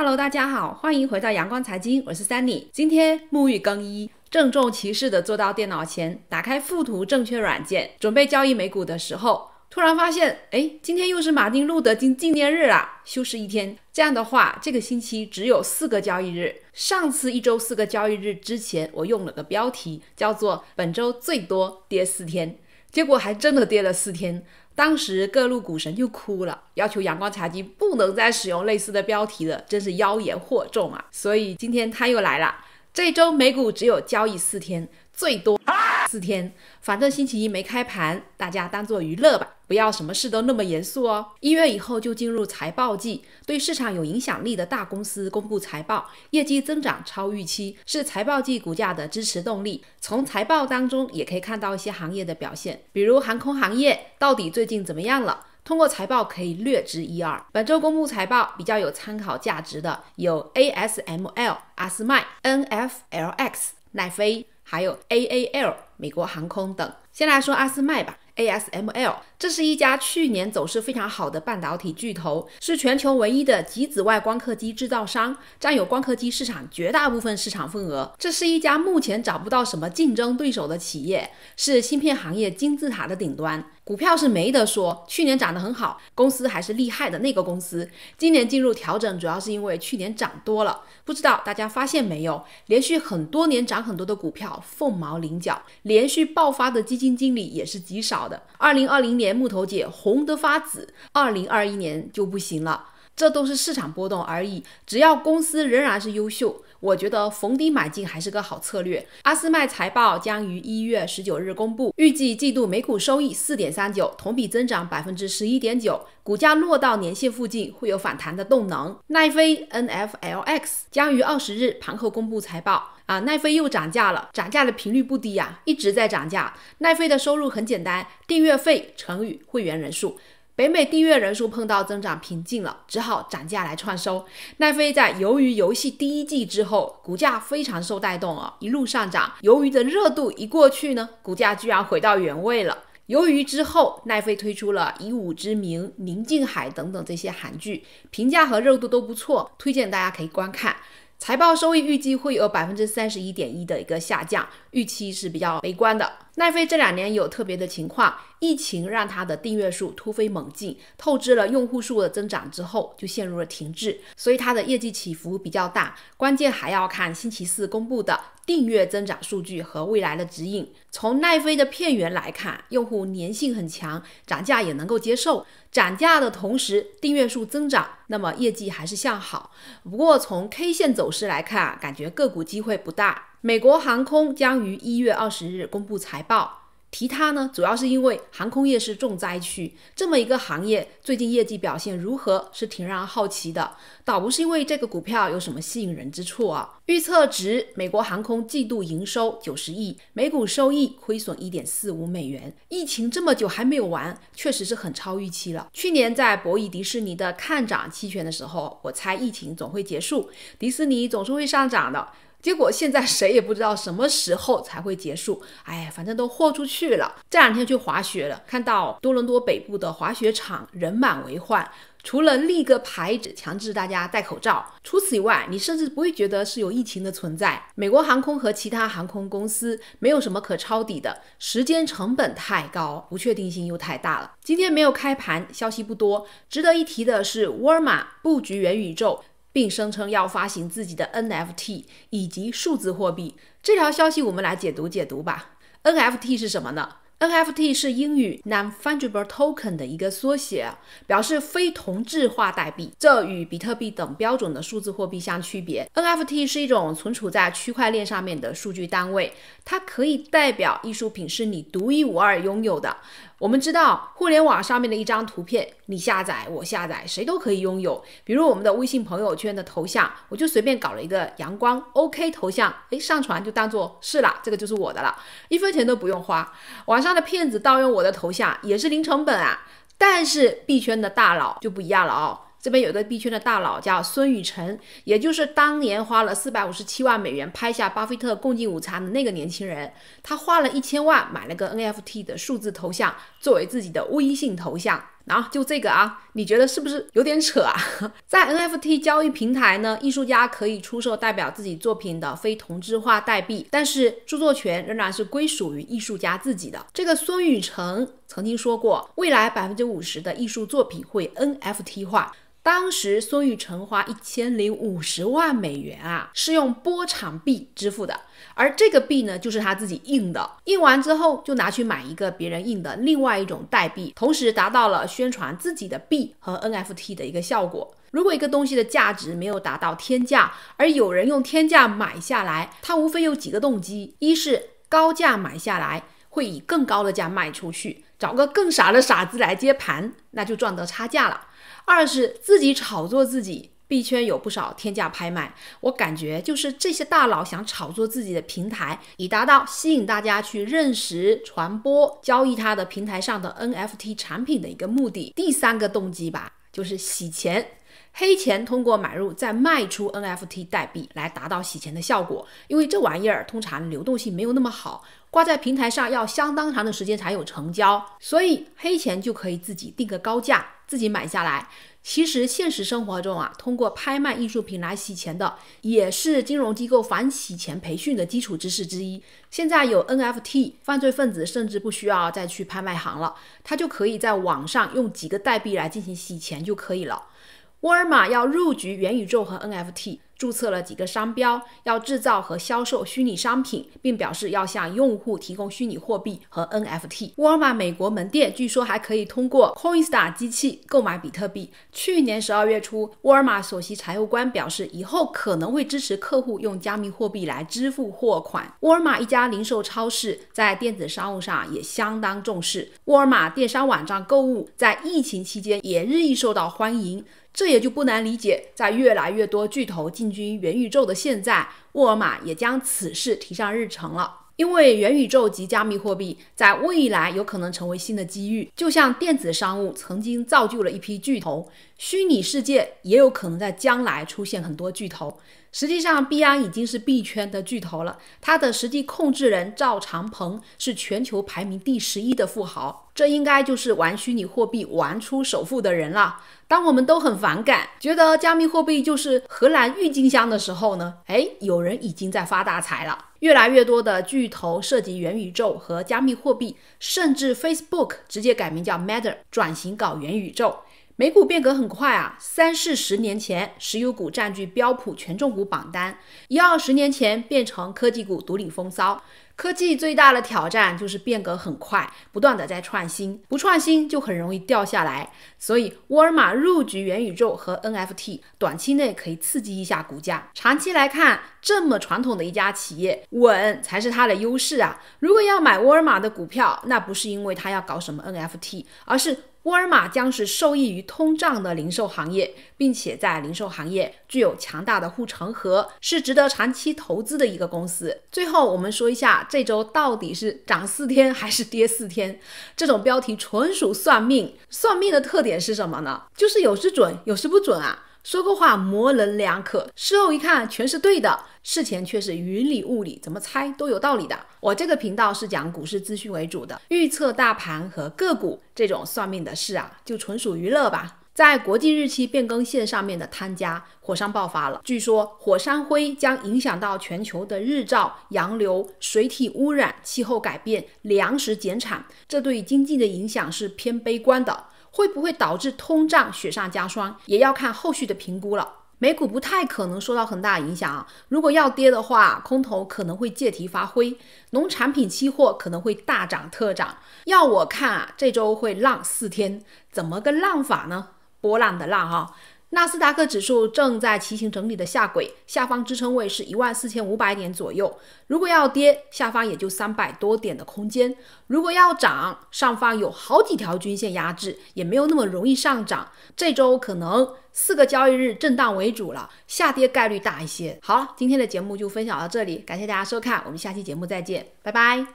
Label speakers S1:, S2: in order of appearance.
S1: Hello，大家好，欢迎回到阳光财经，我是 Sunny。今天沐浴更衣，郑重其事地坐到电脑前，打开富途证券软件，准备交易美股的时候，突然发现，哎，今天又是马丁路德金纪念日啊，休市一天。这样的话，这个星期只有四个交易日。上次一周四个交易日之前，我用了个标题叫做“本周最多跌四天”，结果还真的跌了四天。当时各路股神就哭了，要求阳光茶几不能再使用类似的标题了，真是妖言惑众啊！所以今天他又来了。这周美股只有交易四天，最多。四天，反正星期一没开盘，大家当做娱乐吧，不要什么事都那么严肃哦。一月以后就进入财报季，对市场有影响力的大公司公布财报，业绩增长超预期是财报季股价的支持动力。从财报当中也可以看到一些行业的表现，比如航空行业到底最近怎么样了？通过财报可以略知一二。本周公布财报比较有参考价值的有 ASML、阿斯麦、NFLX、奈飞。还有 AAL、美国航空等。先来说阿斯麦吧，ASML。这是一家去年走势非常好的半导体巨头，是全球唯一的极紫外光刻机制造商，占有光刻机市场绝大部分市场份额。这是一家目前找不到什么竞争对手的企业，是芯片行业金字塔的顶端。股票是没得说，去年涨得很好，公司还是厉害的那个公司。今年进入调整，主要是因为去年涨多了。不知道大家发现没有，连续很多年涨很多的股票凤毛麟角，连续爆发的基金经理也是极少的。二零二零年。木头姐红得发紫，二零二一年就不行了，这都是市场波动而已。只要公司仍然是优秀，我觉得逢低买进还是个好策略。阿斯麦财报将于一月十九日公布，预计季度每股收益四点三九，同比增长百分之十一点九，股价落到年线附近会有反弹的动能。奈飞 NFLX 将于二十日盘后公布财报。啊，奈飞又涨价了，涨价的频率不低啊，一直在涨价。奈飞的收入很简单，订阅费乘以会员人数。北美订阅人数碰到增长瓶颈了，只好涨价来创收。奈飞在《鱿鱼游戏》第一季之后，股价非常受带动啊，一路上涨。鱿鱼的热度一过去呢，股价居然回到原位了。由于之后，奈飞推出了《以武之名》《宁静海》等等这些韩剧，评价和热度都不错，推荐大家可以观看。财报收益预计会有百分之三十一点一的一个下降，预期是比较悲观的。奈飞这两年有特别的情况，疫情让它的订阅数突飞猛进，透支了用户数的增长之后就陷入了停滞，所以它的业绩起伏比较大。关键还要看星期四公布的订阅增长数据和未来的指引。从奈飞的片源来看，用户粘性很强，涨价也能够接受。涨价的同时订阅数增长，那么业绩还是向好。不过从 K 线走势来看，感觉个股机会不大。美国航空将于一月二十日公布财报，提它呢，主要是因为航空业是重灾区，这么一个行业，最近业绩表现如何，是挺让人好奇的。倒不是因为这个股票有什么吸引人之处啊。预测值：美国航空季度营收九十亿，每股收益亏损一点四五美元。疫情这么久还没有完，确实是很超预期了。去年在博弈迪士尼的看涨期权的时候，我猜疫情总会结束，迪士尼总是会上涨的。结果现在谁也不知道什么时候才会结束。哎呀，反正都豁出去了。这两天去滑雪了，看到多伦多北部的滑雪场人满为患，除了立个牌子强制大家戴口罩，除此以外，你甚至不会觉得是有疫情的存在。美国航空和其他航空公司没有什么可抄底的，时间成本太高，不确定性又太大了。今天没有开盘，消息不多。值得一提的是，沃尔玛布局元宇宙。并声称要发行自己的 NFT 以及数字货币。这条消息我们来解读解读吧。NFT 是什么呢？NFT 是英语 Non-Fungible Token 的一个缩写，表示非同质化代币。这与比特币等标准的数字货币相区别。NFT 是一种存储在区块链上面的数据单位，它可以代表艺术品是你独一无二拥有的。我们知道互联网上面的一张图片，你下载我下载，谁都可以拥有。比如我们的微信朋友圈的头像，我就随便搞了一个阳光 OK 头像，哎，上传就当做是了，这个就是我的了，一分钱都不用花。网上的骗子盗用我的头像也是零成本啊，但是币圈的大佬就不一样了哦。这边有个币圈的大佬叫孙宇晨，也就是当年花了四百五十七万美元拍下巴菲特共进午餐的那个年轻人，他花了一千万买了个 NFT 的数字头像作为自己的微信头像，然后就这个啊，你觉得是不是有点扯啊？在 NFT 交易平台呢，艺术家可以出售代表自己作品的非同质化代币，但是著作权仍然是归属于艺术家自己的。这个孙宇晨曾经说过，未来百分之五十的艺术作品会 NFT 化。当时孙玉晨花一千零五十万美元啊，是用波场币支付的，而这个币呢，就是他自己印的，印完之后就拿去买一个别人印的另外一种代币，同时达到了宣传自己的币和 NFT 的一个效果。如果一个东西的价值没有达到天价，而有人用天价买下来，他无非有几个动机：一是高价买下来会以更高的价卖出去。找个更傻的傻子来接盘，那就赚得差价了。二是自己炒作自己，币圈有不少天价拍卖，我感觉就是这些大佬想炒作自己的平台，以达到吸引大家去认识、传播、交易他的平台上的 NFT 产品的一个目的。第三个动机吧，就是洗钱。黑钱通过买入再卖出 NFT 代币来达到洗钱的效果，因为这玩意儿通常流动性没有那么好，挂在平台上要相当长的时间才有成交，所以黑钱就可以自己定个高价自己买下来。其实现实生活中啊，通过拍卖艺术品来洗钱的，也是金融机构反洗钱培训的基础知识之一。现在有 NFT，犯罪分子甚至不需要再去拍卖行了，他就可以在网上用几个代币来进行洗钱就可以了。沃尔玛要入局元宇宙和 NFT，注册了几个商标，要制造和销售虚拟商品，并表示要向用户提供虚拟货币和 NFT。沃尔玛美国门店据说还可以通过 Coinstar 机器购买比特币。去年十二月初，沃尔玛首席财务官表示，以后可能会支持客户用加密货币来支付货款。沃尔玛一家零售超市在电子商务上也相当重视。沃尔玛电商网站购物在疫情期间也日益受到欢迎。这也就不难理解，在越来越多巨头进军元宇宙的现在，沃尔玛也将此事提上日程了。因为元宇宙及加密货币在未来有可能成为新的机遇，就像电子商务曾经造就了一批巨头，虚拟世界也有可能在将来出现很多巨头。实际上，币安已经是币圈的巨头了，它的实际控制人赵长鹏是全球排名第十一的富豪，这应该就是玩虚拟货币玩出首富的人了。当我们都很反感，觉得加密货币就是荷兰郁金香的时候呢？哎，有人已经在发大财了。越来越多的巨头涉及元宇宙和加密货币，甚至 Facebook 直接改名叫 Meta，转型搞元宇宙。美股变革很快啊，三四十年前石油股占据标普权重股榜单，一二十年前变成科技股独领风骚。科技最大的挑战就是变革很快，不断的在创新，不创新就很容易掉下来。所以沃尔玛入局元宇宙和 NFT，短期内可以刺激一下股价，长期来看，这么传统的一家企业，稳才是它的优势啊。如果要买沃尔玛的股票，那不是因为它要搞什么 NFT，而是。沃尔玛将是受益于通胀的零售行业，并且在零售行业具有强大的护城河，是值得长期投资的一个公司。最后，我们说一下这周到底是涨四天还是跌四天？这种标题纯属算命。算命的特点是什么呢？就是有时准，有时不准啊。说过话模棱两可，事后一看全是对的，事前却是云里雾里，怎么猜都有道理的。我这个频道是讲股市资讯为主的，预测大盘和个股这种算命的事啊，就纯属娱乐吧。在国际日期变更线上面的汤加火山爆发了，据说火山灰将影响到全球的日照、洋流、水体污染、气候改变、粮食减产，这对经济的影响是偏悲观的。会不会导致通胀雪上加霜，也要看后续的评估了。美股不太可能受到很大影响啊，如果要跌的话，空头可能会借题发挥，农产品期货可能会大涨特涨。要我看啊，这周会浪四天，怎么个浪法呢？波浪的浪哈。纳斯达克指数正在骑行整理的下轨，下方支撑位是一万四千五百点左右。如果要跌，下方也就三百多点的空间；如果要涨，上方有好几条均线压制，也没有那么容易上涨。这周可能四个交易日震荡为主了，下跌概率大一些。好，今天的节目就分享到这里，感谢大家收看，我们下期节目再见，拜拜。